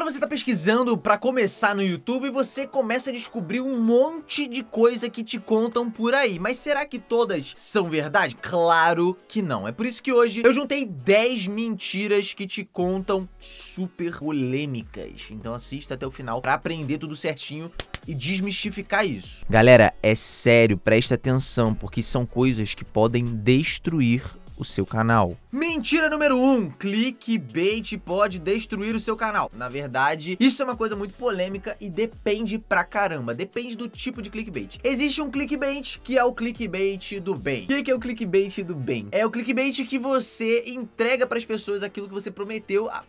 quando você está pesquisando para começar no YouTube, você começa a descobrir um monte de coisa que te contam por aí. Mas será que todas são verdade? Claro que não. É por isso que hoje eu juntei 10 mentiras que te contam super polêmicas. Então assista até o final para aprender tudo certinho e desmistificar isso. Galera, é sério, presta atenção, porque são coisas que podem destruir o seu canal. Mentira número 1: um, clickbait pode destruir o seu canal. Na verdade, isso é uma coisa muito polêmica e depende pra caramba. Depende do tipo de clickbait. Existe um clickbait que é o clickbait do bem. O que, é o clickbait do bem? É o clickbait que você entrega para as pessoas aquilo que você prometeu. A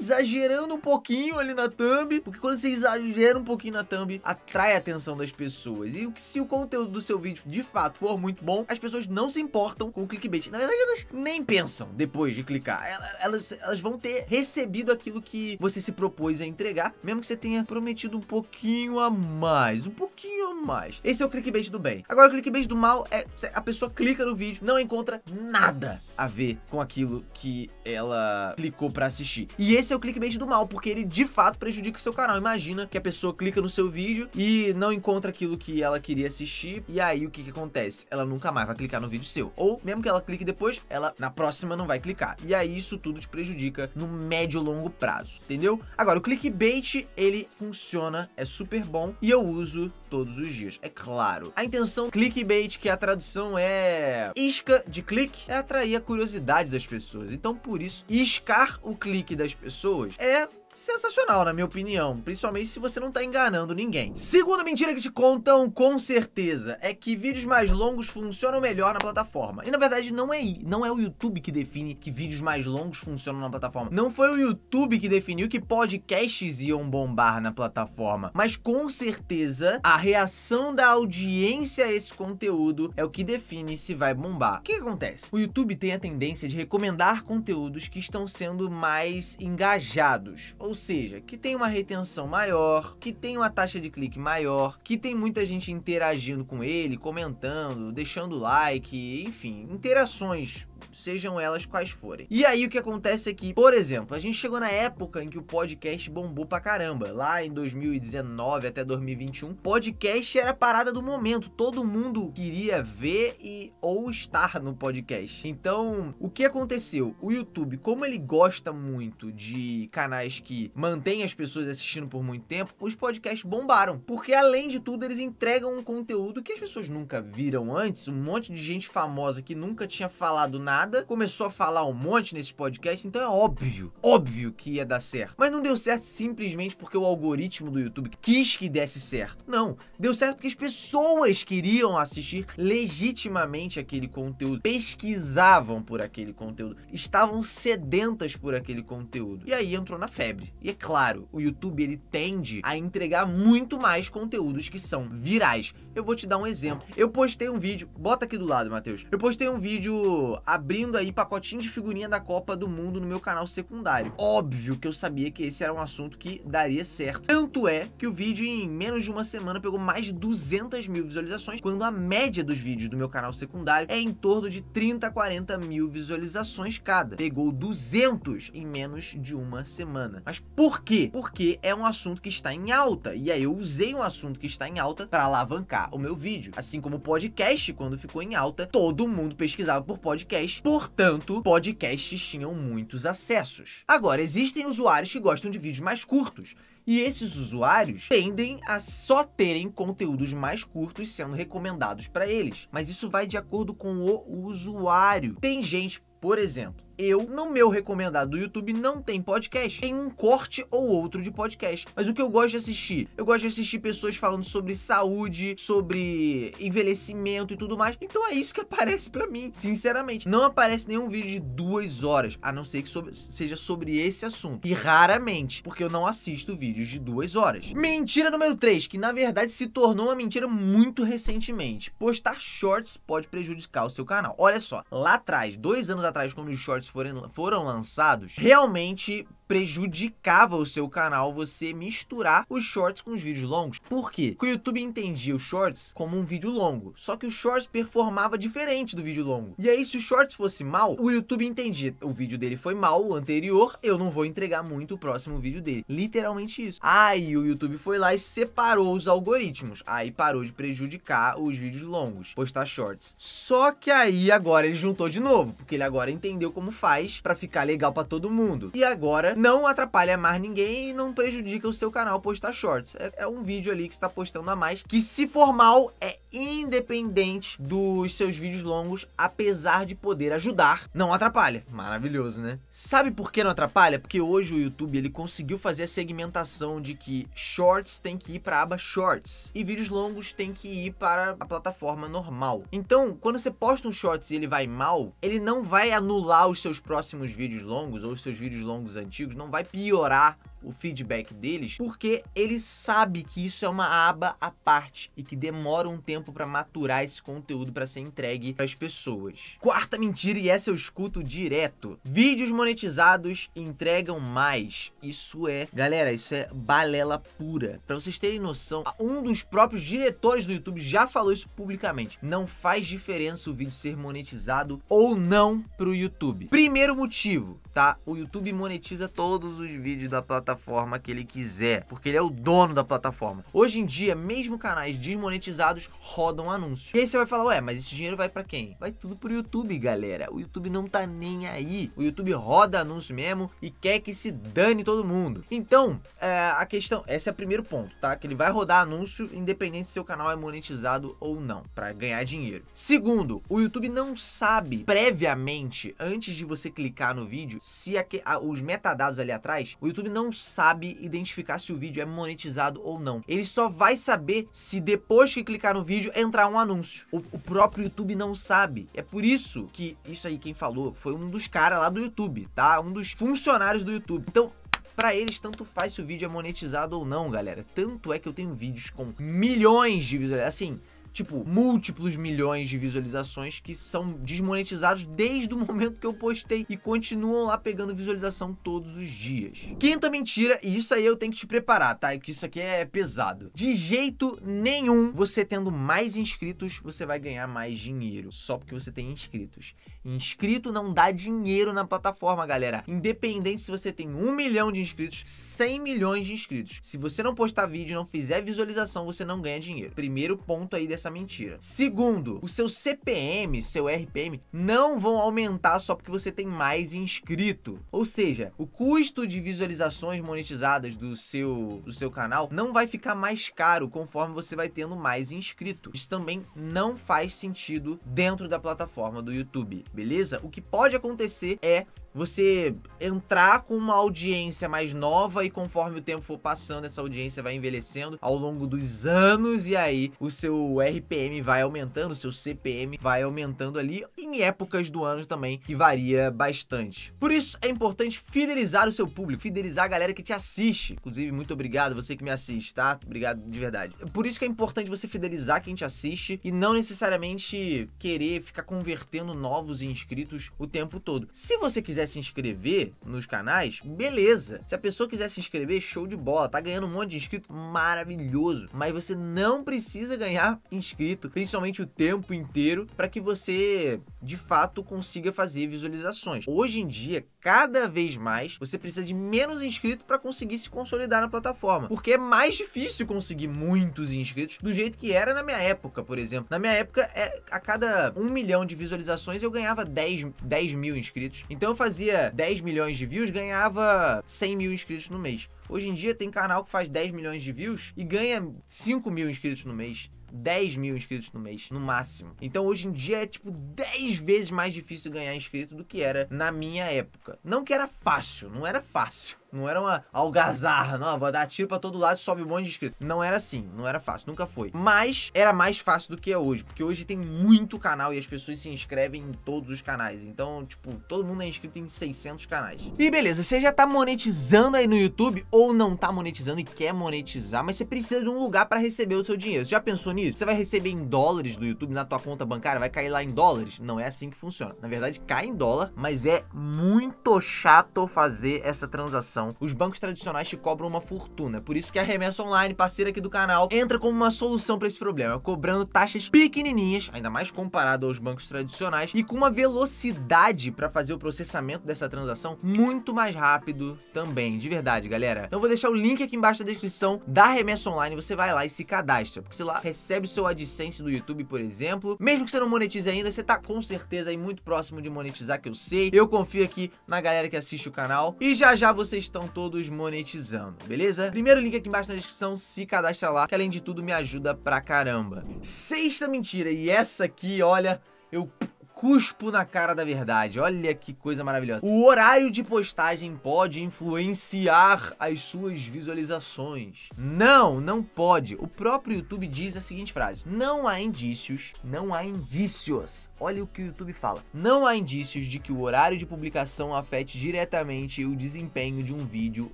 exagerando um pouquinho ali na thumb, porque quando você exagera um pouquinho na thumb, atrai a atenção das pessoas. E se o conteúdo do seu vídeo de fato for muito bom, as pessoas não se importam com o clickbait. Na verdade, elas nem pensam depois de clicar. Elas, elas vão ter recebido aquilo que você se propôs a entregar, mesmo que você tenha prometido um pouquinho a mais, um pouquinho a mais. Esse é o clickbait do bem. Agora, o clickbait do mal é a pessoa clica no vídeo, não encontra nada a ver com aquilo que ela clicou para assistir. E esse esse é o clickbait do mal, porque ele de fato prejudica o seu canal. Imagina que a pessoa clica no seu vídeo e não encontra aquilo que ela queria assistir, e aí o que, que acontece? Ela nunca mais vai clicar no vídeo seu. Ou mesmo que ela clique depois, ela na próxima não vai clicar. E aí isso tudo te prejudica no médio longo prazo, entendeu? Agora, o clickbait, ele funciona, é super bom e eu uso todos os dias, é claro. A intenção clickbait, que é a tradução é isca de clique, é atrair a curiosidade das pessoas. Então, por isso, iscar o clique das pessoas pessoas é sensacional, na minha opinião. Principalmente se você não tá enganando ninguém. Segunda mentira que te contam, com certeza, é que vídeos mais longos funcionam melhor na plataforma. E na verdade não é, não é o YouTube que define que vídeos mais longos funcionam na plataforma. Não foi o YouTube que definiu que podcasts iam bombar na plataforma. Mas com certeza a reação da audiência a esse conteúdo é o que define se vai bombar. O que, que acontece? O YouTube tem a tendência de recomendar conteúdos que estão sendo mais engajados ou seja, que tem uma retenção maior, que tem uma taxa de clique maior, que tem muita gente interagindo com ele, comentando, deixando like, enfim, interações sejam elas quais forem. E aí o que acontece é que, por exemplo, a gente chegou na época em que o podcast bombou pra caramba. Lá em 2019 até 2021, podcast era a parada do momento. Todo mundo queria ver e ou estar no podcast. Então, o que aconteceu? O YouTube, como ele gosta muito de canais que mantêm as pessoas assistindo por muito tempo, os podcasts bombaram. Porque além de tudo, eles entregam um conteúdo que as pessoas nunca viram antes, um monte de gente famosa que nunca tinha falado na nada, começou a falar um monte nesse podcast, então é óbvio, óbvio que ia dar certo. Mas não deu certo simplesmente porque o algoritmo do YouTube quis que desse certo. Não, deu certo porque as pessoas queriam assistir legitimamente aquele conteúdo, pesquisavam por aquele conteúdo, estavam sedentas por aquele conteúdo. E aí entrou na febre. E é claro, o YouTube ele tende a entregar muito mais conteúdos que são virais eu vou te dar um exemplo. Eu postei um vídeo, bota aqui do lado, Matheus. Eu postei um vídeo abrindo aí pacotinho de figurinha da Copa do Mundo no meu canal secundário. Óbvio que eu sabia que esse era um assunto que daria certo. Tanto é que o vídeo em menos de uma semana pegou mais de 200 mil visualizações, quando a média dos vídeos do meu canal secundário é em torno de 30 40 mil visualizações cada. Pegou 200 em menos de uma semana. Mas por quê? Porque é um assunto que está em alta. E aí eu usei um assunto que está em alta para alavancar o meu vídeo. Assim como podcast, quando ficou em alta, todo mundo pesquisava por podcast, portanto, podcasts tinham muitos acessos. Agora, existem usuários que gostam de vídeos mais curtos, e esses usuários tendem a só terem conteúdos mais curtos sendo recomendados para eles. Mas isso vai de acordo com o usuário. Tem gente, por exemplo, eu, no meu recomendado do YouTube, não tem podcast. Tem um corte ou outro de podcast. Mas o que eu gosto de assistir? Eu gosto de assistir pessoas falando sobre saúde, sobre envelhecimento e tudo mais. Então é isso que aparece para mim, sinceramente. Não aparece nenhum vídeo de duas horas, a não ser que sobre, seja sobre esse assunto. E raramente, porque eu não assisto vídeos de duas horas. Mentira número 3, que na verdade se tornou uma mentira muito recentemente. Postar shorts pode prejudicar o seu canal. Olha só, lá atrás, dois anos atrás, quando os shorts foram lançados, realmente prejudicava o seu canal você misturar os shorts com os vídeos longos. Por quê? Porque o YouTube entendia os shorts como um vídeo longo, só que o shorts performava diferente do vídeo longo. E aí se o shorts fosse mal, o YouTube entendia, o vídeo dele foi mal, o anterior, eu não vou entregar muito o próximo vídeo dele. Literalmente isso. Aí o YouTube foi lá e separou os algoritmos. Aí parou de prejudicar os vídeos longos, postar shorts. Só que aí agora ele juntou de novo, porque ele agora entendeu como faz para ficar legal para todo mundo. E agora não atrapalha mais ninguém e não prejudica o seu canal postar shorts. É, é um vídeo ali que está postando a mais, que se for mal, é independente dos seus vídeos longos, apesar de poder ajudar, não atrapalha. Maravilhoso, né? Sabe por que não atrapalha? Porque hoje o YouTube ele conseguiu fazer a segmentação de que shorts tem que ir para a aba shorts e vídeos longos tem que ir para a plataforma normal. Então, quando você posta um shorts e ele vai mal, ele não vai anular os seus próximos vídeos longos ou os seus vídeos longos antigos amigos, não vai piorar o feedback deles, porque ele sabe que isso é uma aba à parte e que demora um tempo para maturar esse conteúdo para ser entregue para as pessoas. Quarta mentira e essa eu escuto direto. Vídeos monetizados entregam mais. Isso é, galera, isso é balela pura. Para vocês terem noção, um dos próprios diretores do YouTube já falou isso publicamente. Não faz diferença o vídeo ser monetizado ou não pro YouTube. Primeiro motivo, tá? O YouTube monetiza todos os vídeos da plataforma plataforma que ele quiser, porque ele é o dono da plataforma. Hoje em dia, mesmo canais desmonetizados rodam anúncios. E aí você vai falar, ué, mas esse dinheiro vai para quem? Vai tudo pro YouTube, galera. O YouTube não tá nem aí. O YouTube roda anúncio mesmo e quer que se dane todo mundo. Então, é, a questão, esse é o primeiro ponto, tá? Que ele vai rodar anúncio independente se seu canal é monetizado ou não, para ganhar dinheiro. Segundo, o YouTube não sabe previamente, antes de você clicar no vídeo, se a, os metadados ali atrás, o YouTube não sabe identificar se o vídeo é monetizado ou não. Ele só vai saber se depois que clicar no vídeo entrar um anúncio. O, o próprio YouTube não sabe. É por isso que isso aí quem falou foi um dos caras lá do YouTube, tá? Um dos funcionários do YouTube. Então, para eles tanto faz se o vídeo é monetizado ou não, galera. Tanto é que eu tenho vídeos com milhões de visualizações, assim, tipo, múltiplos milhões de visualizações que são desmonetizados desde o momento que eu postei e continuam lá pegando visualização todos os dias. Quinta mentira, e isso aí eu tenho que te preparar, tá? Que isso aqui é pesado. De jeito nenhum, você tendo mais inscritos, você vai ganhar mais dinheiro, só porque você tem inscritos. Inscrito não dá dinheiro na plataforma, galera. Independente se você tem um milhão de inscritos, 100 milhões de inscritos. Se você não postar vídeo e não fizer visualização, você não ganha dinheiro. Primeiro ponto aí dessa mentira. Segundo, o seu CPM, seu RPM, não vão aumentar só porque você tem mais inscrito. Ou seja, o custo de visualizações monetizadas do seu, do seu canal não vai ficar mais caro conforme você vai tendo mais inscrito. Isso também não faz sentido dentro da plataforma do YouTube beleza? O que pode acontecer é você entrar com uma audiência mais nova e conforme o tempo for passando, essa audiência vai envelhecendo ao longo dos anos e aí o seu RPM vai aumentando, o seu CPM vai aumentando ali em épocas do ano também que varia bastante. Por isso é importante fidelizar o seu público, fidelizar a galera que te assiste. Inclusive, muito obrigado você que me assiste, tá? Obrigado de verdade. Por isso que é importante você fidelizar quem te assiste e não necessariamente querer ficar convertendo novos inscritos o tempo todo. Se você quiser quiser se inscrever nos canais, beleza. Se a pessoa quiser se inscrever, show de bola. Tá ganhando um monte de inscrito, maravilhoso. Mas você não precisa ganhar inscrito, principalmente o tempo inteiro, para que você de fato consiga fazer visualizações. Hoje em dia, cada vez mais, você precisa de menos inscritos para conseguir se consolidar na plataforma, porque é mais difícil conseguir muitos inscritos do jeito que era na minha época, por exemplo. Na minha época, é, a cada um milhão de visualizações eu ganhava 10, 10 mil inscritos. Então eu fazia fazia 10 milhões de views, ganhava 100 mil inscritos no mês. Hoje em dia tem canal que faz 10 milhões de views e ganha 5 mil inscritos no mês. 10 mil inscritos no mês, no máximo. Então hoje em dia é tipo 10 vezes mais difícil ganhar inscrito do que era na minha época. Não que era fácil, não era fácil. Não era uma algazarra, não, vou dar tiro pra todo lado e sobe um monte de inscritos. Não era assim, não era fácil, nunca foi. Mas era mais fácil do que é hoje, porque hoje tem muito canal e as pessoas se inscrevem em todos os canais. Então, tipo, todo mundo é inscrito em 600 canais. E beleza, você já tá monetizando aí no YouTube ou não tá monetizando e quer monetizar, mas você precisa de um lugar para receber o seu dinheiro. Você já pensou nisso? Você vai receber em dólares do YouTube na tua conta bancária? Vai cair lá em dólares? Não é assim que funciona. Na verdade, cai em dólar, mas é muito chato fazer essa transação os bancos tradicionais te cobram uma fortuna. Por isso que a Remessa Online, parceira aqui do canal, entra como uma solução para esse problema, cobrando taxas pequenininhas, ainda mais comparado aos bancos tradicionais, e com uma velocidade para fazer o processamento dessa transação muito mais rápido também, de verdade, galera. Então vou deixar o link aqui embaixo da descrição da Remessa Online, você vai lá e se cadastra, porque você lá, recebe o seu AdSense do YouTube, por exemplo, mesmo que você não monetize ainda, você tá com certeza aí muito próximo de monetizar, que eu sei. Eu confio aqui na galera que assiste o canal e já já vocês estão todos monetizando, beleza? Primeiro link aqui embaixo na descrição, se cadastra lá, que além de tudo me ajuda pra caramba. Sexta mentira, e essa aqui, olha, eu cuspo na cara da verdade. Olha que coisa maravilhosa. O horário de postagem pode influenciar as suas visualizações. Não, não pode. O próprio YouTube diz a seguinte frase: Não há indícios, não há indícios. Olha o que o YouTube fala. Não há indícios de que o horário de publicação afete diretamente o desempenho de um vídeo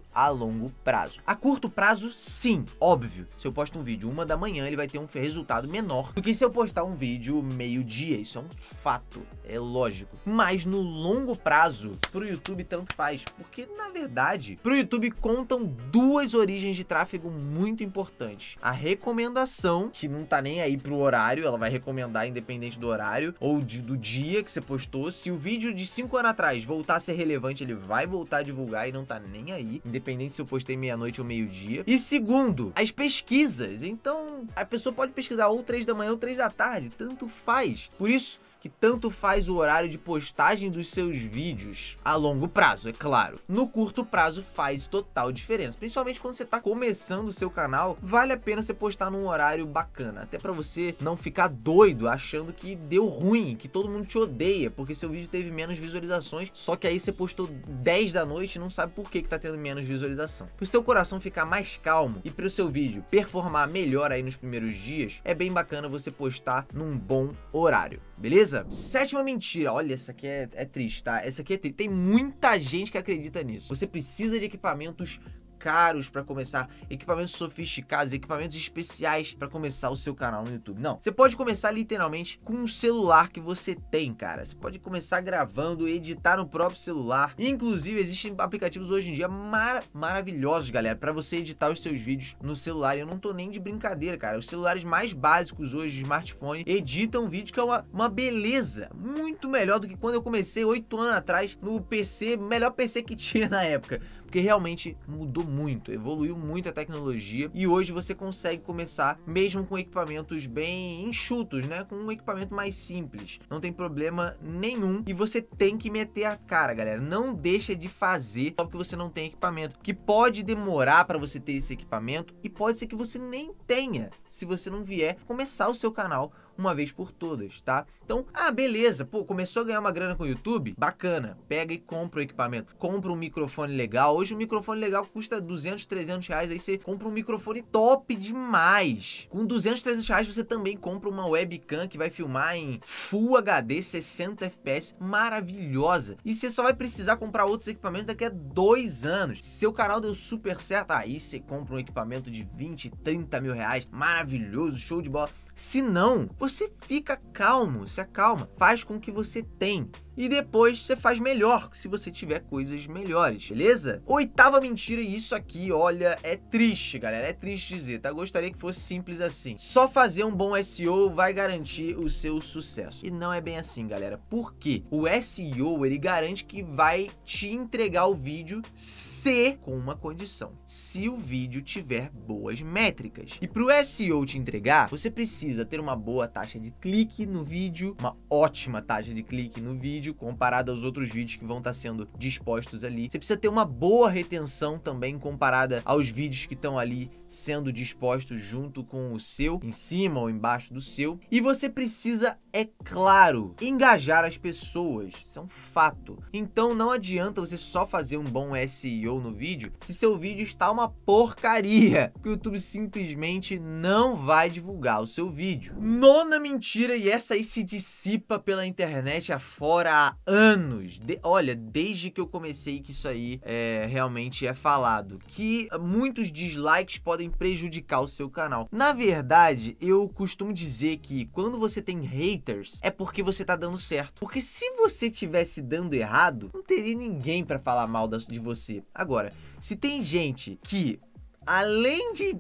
a longo prazo. A curto prazo, sim, óbvio. Se eu posto um vídeo uma da manhã, ele vai ter um resultado menor do que se eu postar um vídeo meio-dia. Isso é um fato é lógico. Mas no longo prazo, pro YouTube tanto faz, porque na verdade, pro YouTube contam duas origens de tráfego muito importantes. A recomendação, que não tá nem aí pro horário, ela vai recomendar independente do horário ou de, do dia que você postou. Se o vídeo de 5 anos atrás voltar a ser relevante, ele vai voltar a divulgar e não tá nem aí, independente se eu postei meia-noite ou meio-dia. E segundo, as pesquisas. Então, a pessoa pode pesquisar ou 3 da manhã ou 3 da tarde, tanto faz. Por isso, que tanto faz o horário de postagem dos seus vídeos a longo prazo, é claro. No curto prazo faz total diferença, principalmente quando você está começando o seu canal, vale a pena você postar num horário bacana, até para você não ficar doido achando que deu ruim, que todo mundo te odeia, porque seu vídeo teve menos visualizações, só que aí você postou 10 da noite e não sabe por que que tá tendo menos visualização. Para o seu coração ficar mais calmo e para o seu vídeo performar melhor aí nos primeiros dias, é bem bacana você postar num bom horário, beleza? Beleza. Sétima mentira. Olha, essa aqui é, é triste, tá? Essa aqui é triste. Tem muita gente que acredita nisso. Você precisa de equipamentos caros para começar, equipamentos sofisticados, equipamentos especiais para começar o seu canal no YouTube. Não, você pode começar literalmente com um celular que você tem, cara. Você pode começar gravando, editar no próprio celular. Inclusive, existem aplicativos hoje em dia mar maravilhosos, galera, para você editar os seus vídeos no celular. Eu não tô nem de brincadeira, cara. Os celulares mais básicos hoje de smartphone editam vídeo que é uma, uma beleza, muito melhor do que quando eu comecei oito anos atrás no PC, melhor PC que tinha na época porque realmente mudou muito, evoluiu muito a tecnologia e hoje você consegue começar mesmo com equipamentos bem enxutos, né? Com um equipamento mais simples, não tem problema nenhum e você tem que meter a cara, galera. Não deixa de fazer só porque você não tem equipamento, que pode demorar para você ter esse equipamento e pode ser que você nem tenha se você não vier começar o seu canal uma vez por todas, tá? Então, ah, beleza, pô, começou a ganhar uma grana com o YouTube? Bacana, pega e compra o equipamento, compra um microfone legal. Hoje o um microfone legal custa 200, 300 reais, aí você compra um microfone top demais. Com 200, 300 reais você também compra uma webcam que vai filmar em Full HD 60 FPS, maravilhosa. E você só vai precisar comprar outros equipamentos daqui a dois anos. Seu canal deu super certo, aí você compra um equipamento de 20, 30 mil reais, maravilhoso, show de bola. Se não, você fica calmo, se acalma, faz com que você tenha e depois você faz melhor se você tiver coisas melhores, beleza? Oitava mentira, e isso aqui, olha, é triste, galera. É triste dizer, tá? Gostaria que fosse simples assim. Só fazer um bom SEO vai garantir o seu sucesso. E não é bem assim, galera. Por quê? O SEO, ele garante que vai te entregar o vídeo se com uma condição. Se o vídeo tiver boas métricas. E pro SEO te entregar, você precisa ter uma boa taxa de clique no vídeo, uma ótima taxa de clique no vídeo vídeo comparado aos outros vídeos que vão estar tá sendo dispostos ali. Você precisa ter uma boa retenção também comparada aos vídeos que estão ali sendo disposto junto com o seu, em cima ou embaixo do seu. E você precisa, é claro, engajar as pessoas. Isso é um fato. Então não adianta você só fazer um bom SEO no vídeo se seu vídeo está uma porcaria. O YouTube simplesmente não vai divulgar o seu vídeo. Nona mentira, e essa aí se dissipa pela internet afora há anos. De, olha, desde que eu comecei que isso aí é, realmente é falado. Que muitos dislikes podem podem prejudicar o seu canal. Na verdade, eu costumo dizer que quando você tem haters, é porque você tá dando certo. Porque se você tivesse dando errado, não teria ninguém para falar mal de você. Agora, se tem gente que, além de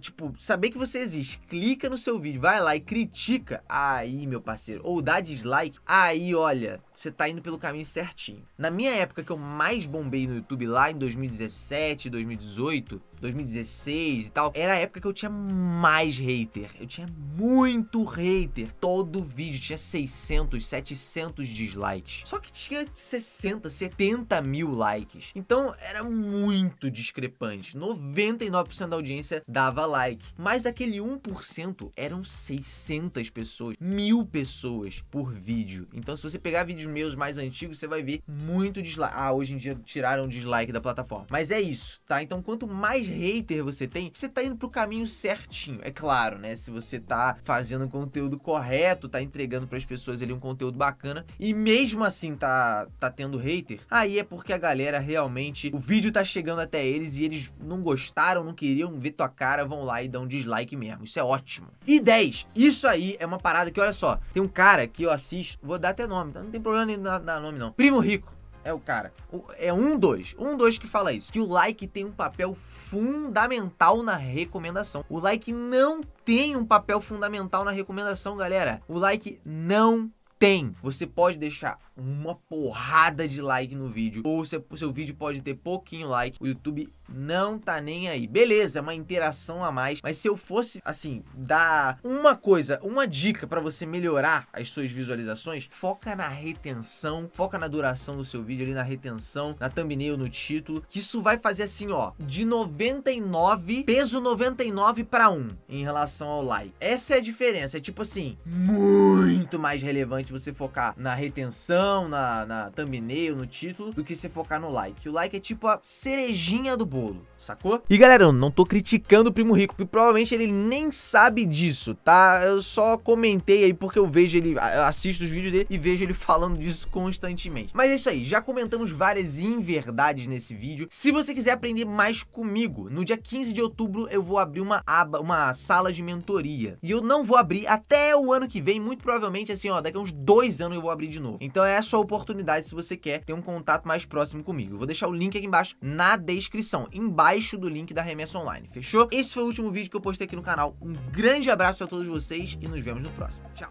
tipo, saber que você existe, clica no seu vídeo, vai lá e critica, aí, meu parceiro, ou dá dislike, aí, olha, você tá indo pelo caminho certinho. Na minha época que eu mais bombei no YouTube lá em 2017, 2018, 2016 e tal, era a época que eu tinha mais hater. Eu tinha muito hater. Todo vídeo tinha 600, 700 dislikes. Só que tinha 60, 70 mil likes. Então era muito discrepante. 99% da audiência dava like. Mas aquele 1% eram 600 pessoas, mil pessoas por vídeo. Então se você pegar vídeos meus mais antigos, você vai ver muito dislike. Ah, hoje em dia tiraram o dislike da plataforma. Mas é isso, tá? Então quanto mais mais hater você tem, você tá indo pro caminho certinho. É claro, né? Se você tá fazendo um conteúdo correto, tá entregando para as pessoas ali um conteúdo bacana e mesmo assim tá tá tendo hater, aí é porque a galera realmente o vídeo tá chegando até eles e eles não gostaram, não queriam ver tua cara, vão lá e dão dislike mesmo. Isso é ótimo. E 10, isso aí é uma parada que olha só, tem um cara que eu assisto, vou dar até nome, tá? não tem problema nem dar nome não. Primo Rico é o cara. É um dois, um dois que fala isso, que o like tem um papel fundamental na recomendação. O like não tem um papel fundamental na recomendação, galera. O like não tem. Você pode deixar uma porrada de like no vídeo, ou o seu vídeo pode ter pouquinho like. O YouTube não tá nem aí. Beleza, é uma interação a mais, mas se eu fosse, assim, dar uma coisa, uma dica para você melhorar as suas visualizações, foca na retenção, foca na duração do seu vídeo ali, na retenção, na thumbnail, no título, que isso vai fazer assim, ó, de 99, peso 99 para 1 em relação ao like. Essa é a diferença, é tipo assim, muito mais relevante você focar na retenção, na, na thumbnail, no título, do que você focar no like. O like é tipo a cerejinha do bolo, sacou? E galera, eu não tô criticando o primo rico, porque provavelmente ele nem sabe disso, tá? Eu só comentei aí porque eu vejo ele, eu assisto os vídeos dele e vejo ele falando disso constantemente. Mas é isso aí, já comentamos várias inverdades nesse vídeo. Se você quiser aprender mais comigo, no dia 15 de outubro eu vou abrir uma aba, uma sala de mentoria. E eu não vou abrir até o ano que vem, muito provavelmente assim, ó, daqui a uns dois anos eu vou abrir de novo. Então é a sua oportunidade se você quer ter um contato mais próximo comigo. Eu vou deixar o link aqui embaixo na descrição embaixo do link da remessa online, fechou? Esse foi o último vídeo que eu postei aqui no canal. Um grande abraço para todos vocês e nos vemos no próximo. Tchau!